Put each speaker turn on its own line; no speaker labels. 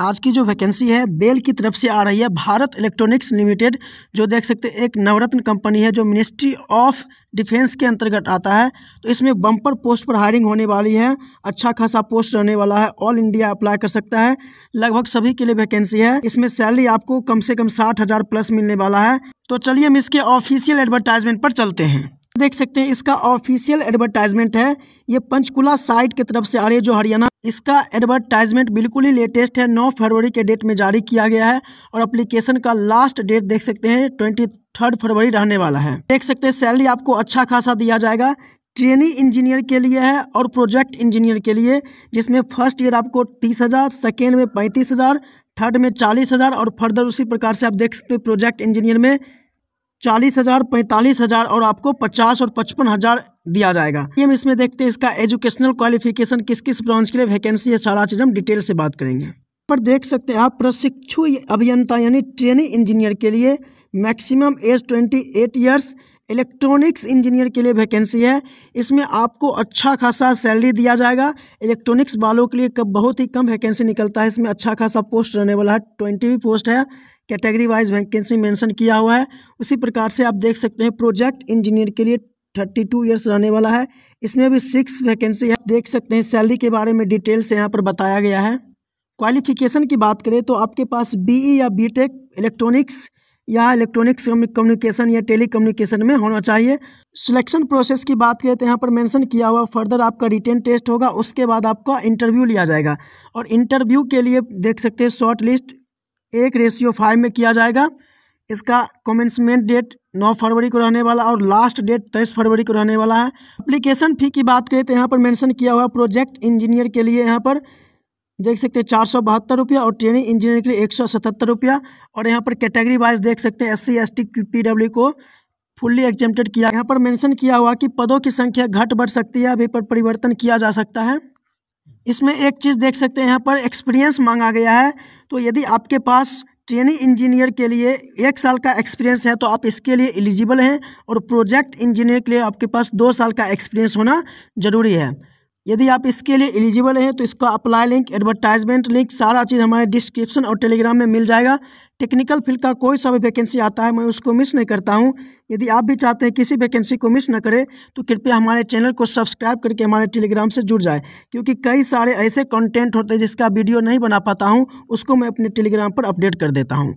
आज की जो वैकेंसी है बेल की तरफ से आ रही है भारत इलेक्ट्रॉनिक्स लिमिटेड जो देख सकते हैं एक नवरत्न कंपनी है जो मिनिस्ट्री ऑफ डिफेंस के अंतर्गत आता है तो इसमें बम्पर पोस्ट पर हायरिंग होने वाली है अच्छा खासा पोस्ट रहने वाला है ऑल इंडिया अप्लाई कर सकता है लगभग सभी के लिए वैकेंसी है इसमें सैलरी आपको कम से कम साठ हज़ार प्लस मिलने वाला है तो चलिए हम इसके ऑफिशियल एडवर्टाइजमेंट पर चलते हैं देख सकते हैं इसका ऑफिशियल एडवर्टाइजमेंट है ये पंचकुला साइट की तरफ से आ रही है जो हरियाणा इसका एडवर्टाइजमेंट बिल्कुल ही लेटेस्ट है 9 फरवरी के डेट में जारी किया गया है और एप्लीकेशन का लास्ट डेट देख सकते हैं ट्वेंटी फरवरी रहने वाला है देख सकते हैं सैलरी आपको अच्छा खासा दिया जाएगा ट्रेनी इंजीनियर के लिए है और प्रोजेक्ट इंजीनियर के लिए जिसमें फर्स्ट ईयर आपको तीस हज़ार सेकेंड में पैंतीस हज़ार थर्ड में चालीस हज़ार और फर्दर उसी प्रकार से आप देख सकते हैं प्रोजेक्ट इंजीनियर में चालीस हजार पैंतालीस हजार और आपको पचास और पचपन हजार दिया जाएगा ये हम इसमें देखते हैं इसका एजुकेशनल क्वालिफिकेशन किस किस ब्रांच के लिए वैकेंसी है सारा चीज़ हम डिटेल से बात करेंगे पर देख सकते हैं आप प्रशिक्षु अभियंता यानी ट्रेनिंग इंजीनियर के लिए maximum age twenty eight years electronics engineer के लिए वैकेंसी है इसमें आपको अच्छा खासा सैलरी दिया जाएगा इलेक्ट्रॉनिक्स वालों के लिए कब बहुत ही कम वैकेंसी निकलता है इसमें अच्छा खासा पोस्ट रहने वाला है ट्वेंटी भी पोस्ट है कैटेगरी वाइज वैकेंसी मेंशन किया हुआ है उसी प्रकार से आप देख सकते हैं प्रोजेक्ट इंजीनियर के लिए थर्टी टू ईयर्स रहने वाला है इसमें भी सिक्स वैकेंसी है देख सकते हैं सैलरी के बारे में डिटेल से यहाँ पर बताया गया है क्वालिफिकेशन की बात करें तो आपके पास बी e या बी इलेक्ट्रॉनिक्स यहाँ इलेक्ट्रॉनिक्स कम्युनिकेशन या टेली कम्युनिकेशन में होना चाहिए सिलेक्शन प्रोसेस की बात करें तो यहाँ पर मेंशन किया हुआ फर्दर आपका रिटर्न टेस्ट होगा उसके बाद आपका इंटरव्यू लिया जाएगा और इंटरव्यू के लिए देख सकते हैं शॉर्ट लिस्ट एक रेशियो फाइव में किया जाएगा इसका कमेंसमेंट डेट 9 फरवरी को रहने वाला और लास्ट डेट 23 फरवरी को रहने वाला है अप्लीकेशन फ़ी की बात करें तो यहाँ पर मेंशन किया हुआ प्रोजेक्ट इंजीनियर के लिए यहाँ पर देख सकते हैं चार सौ बहत्तर रुपया और ट्रेनिंग इंजीनियर के लिए एक सौ सतहत्तर रुपया और यहाँ पर कैटेगरी वाइज देख सकते हैं S C S T P W को फुल्ली एग्जेम्प्टेड किया यहाँ पर मेंशन किया हुआ कि पदों की संख्या घट बढ़ सकती है अभी पर परिवर्तन किया जा सकता है इसमें एक चीज़ देख सकते हैं यहाँ पर एक्सपीरियंस मांगा गया है तो यदि आपके पास ट्रेनिंग इंजीनियर के लिए एक साल का एक्सपीरियंस है तो आप इसके लिए एलिजिबल हैं और प्रोजेक्ट इंजीनियर के लिए आपके पास दो साल का एक्सपीरियंस होना जरूरी है यदि आप इसके लिए एलिजिबल हैं तो इसका अप्लाई लिंक एडवर्टाइजमेंट लिंक सारा चीज़ हमारे डिस्क्रिप्शन और टेलीग्राम में मिल जाएगा टेक्निकल फील्ड का कोई सा भी वैकेंसी आता है मैं उसको मिस नहीं करता हूं यदि आप भी चाहते हैं किसी वैकेंसी को मिस न करें तो कृपया हमारे चैनल को सब्सक्राइब करके हमारे टेलीग्राम से जुड़ जाए क्योंकि कई सारे ऐसे कंटेंट होते हैं जिसका वीडियो नहीं बना पाता हूँ उसको मैं अपने टेलीग्राम पर अपडेट कर देता हूँ